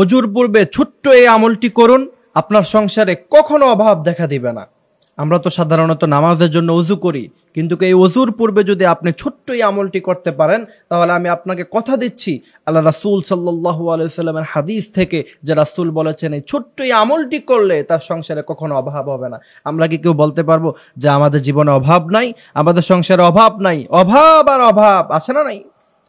অজুর পূর্বে ছোট্ট এই আমলটি করুন আপনার সংসারে কখনো অভাব দেখা দিবে না আমরা তো সাধারণত নামাজের জন্য অজু করি কিন্তু এই অজুর পূর্বে যদি আপনি ছোট্ট এই আমলটি করতে পারেন তাহলে আমি আপনাকে কথা দিচ্ছি আল্লাহ রাসুল সাল্লাহ আলাইসাল্লামের হাদিস থেকে যে রাসুল বলেছেন এই ছোট্ট এই আমলটি করলে তার সংসারে কখনো অভাব হবে না আমরা কি কেউ বলতে পারবো যে আমাদের জীবনে অভাব নাই আমাদের সংসারে অভাব নাই অভাব আর অভাব আছে না নাই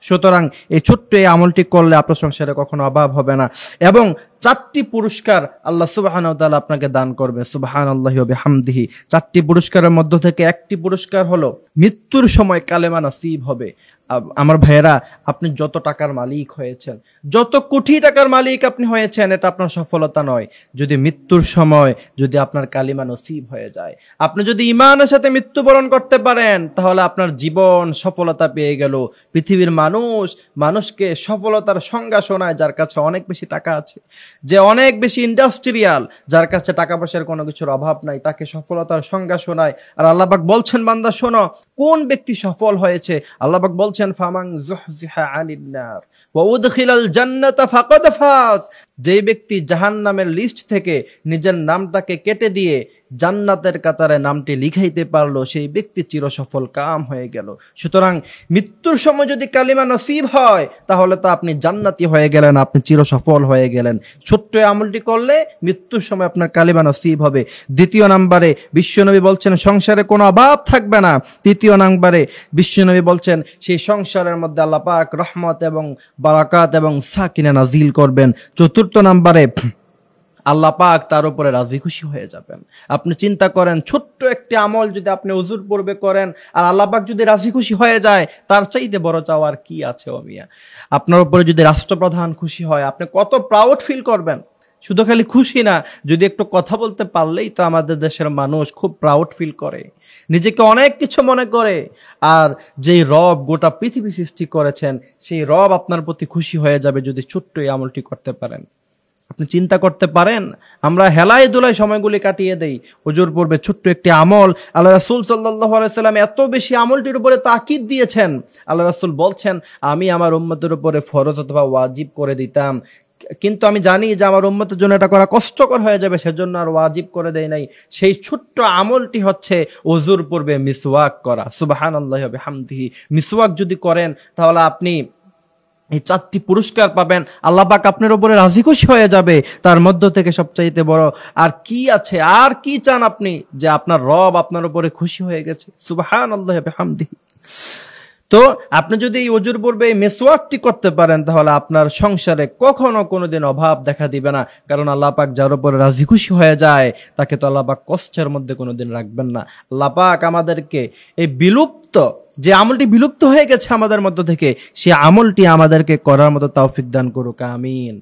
সুতরাং এই ছোট্ট এই আমলটি করলে আপনার সংসারে কখনো অভাব হবে না এবং চারটি পুরস্কার আল্লাহ সুবাহান তালা আপনাকে দান করবে সুবাহান হবে হামদিহি চারটি পুরস্কারের মধ্য থেকে একটি পুরস্কার হলো মৃত্যুর সময় কালেমা নাসিব হবে আমার ভাইয়েরা আপনি যত টাকার মালিক হয়েছেন যত কোটি টাকার মালিক আপনি হয়েছেন এটা আপনার সফলতা নয় যদি মৃত্যুর সময় যদি আপনার কালিমা নসিব হয়ে যায় আপনি যদি ইমানের সাথে মৃত্যুবরণ করতে পারেন তাহলে আপনার জীবন সফলতা পেয়ে গেল পৃথিবীর মানুষ মানুষকে সফলতার সংজ্ঞা শোনায় যার কাছে অনেক বেশি টাকা আছে যে অনেক বেশি ইন্ডাস্ট্রিয়াল যার কাছে টাকা পয়সার কোনো কিছুর অভাব নাই তাকে সফলতার সংজ্ঞা শোনায় আর আল্লাহবাক বলছেন বান্দা শোনো কোন ব্যক্তি সফল হয়েছে আল্লাহবাক বলছেন ফামাং জুহজিহা আনিন্নার জান্নাতা যে ব্যক্তি জাহান্নামের লিস্ট থেকে নিজের নামটাকে কেটে দিয়ে জান্নাতের কাতারে নামটি লিখাইতে পারলো সেই ব্যক্তি চিরসফল কাম হয়ে গেল সুতরাং মৃত্যুর সময় যদি কালিমা নসিব হয় তাহলে তো আপনি জান্নাতি হয়ে গেলেন আপনি চিরসফল হয়ে গেলেন ছোট্ট আমলটি করলে মৃত্যুর সময় আপনার কালিমা নসিব হবে দ্বিতীয় নাম্বারে বিশ্বনবী বলছেন সংসারে কোনো অভাব থাকবে না তৃতীয় তৃতীয় নাম্বারে বিশ্বনবী বলছেন সেই সংসারের মধ্যে আল্লাহ পাক রহমত এবং বারাকাত এবং সাকিনা নাজিল করবেন চতুর্থ নাম্বারে আল্লাহ পাক তার উপরে রাজি খুশি হয়ে যাবেন আপনি চিন্তা করেন ছোট্ট একটি আমল যদি আপনি অজুর পূর্বে করেন আর আল্লাহ পাক যদি রাজি খুশি হয়ে যায় তার চাইতে বড় চাওয়ার কি আছে অমিয়া আপনার উপরে যদি রাষ্ট্রপ্রধান খুশি হয় আপনি কত প্রাউড ফিল করবেন শুধু খালি খুশি না যদি একটু কথা বলতে পারলেই তো আমাদের দেশের মানুষ খুব প্রাউড ফিল করে নিজেকে অনেক কিছু মনে করে আর যেই রব গোটা পৃথিবী সৃষ্টি করেছেন সেই রব আপনার প্রতি খুশি হয়ে যাবে যদি ছোট্ট এই আমলটি করতে পারেন আপনি চিন্তা করতে পারেন আমরা হেলায় দোলায় সময়গুলি কাটিয়ে দেই ওজোর পূর্বে ছোট্ট একটি আমল আল্লাহ রাসুল সাল্লাহ সাল্লাম এত বেশি আমলটির উপরে তাকিদ দিয়েছেন আল্লাহ রাসুল বলছেন আমি আমার উম্মতের উপরে ফরজ অথবা ওয়াজিব করে দিতাম কিন্তু আমি জানি যে আমার উম্মতের জন্য এটা করা কষ্টকর হয়ে যাবে সেজন্য আর ওয়াজিব করে দেয় নাই সেই ছোট্ট আমলটি হচ্ছে ওজুর পূর্বে মিসওয়াক করা সুবাহান আল্লাহ হবে হামদিহি মিসওয়াক যদি করেন তাহলে আপনি এই চারটি পুরস্কার পাবেন আল্লাহ পাক আপনার উপরে রাজি খুশি হয়ে যাবে তার মধ্য থেকে সবচাইতে বড় আর কি আছে আর কি চান আপনি যে আপনার রব আপনার উপরে খুশি হয়ে গেছে সুবাহান আল্লাহ হবে হামদিহি তো আপনি যদি এই অজুর পূর্বে এই মেসওয়াকটি করতে পারেন তাহলে আপনার সংসারে কখনো কোনো দিন অভাব দেখা দিবে না কারণ আল্লাহ পাক যার উপর রাজি খুশি হয়ে যায় তাকে তো আল্লাহ পাক কষ্টের মধ্যে কোনো দিন রাখবেন না আল্লাহ পাক আমাদেরকে এই বিলুপ্ত যে আমলটি বিলুপ্ত হয়ে গেছে আমাদের মধ্য থেকে সে আমলটি আমাদেরকে করার মতো তৌফিক দান করুক আমিন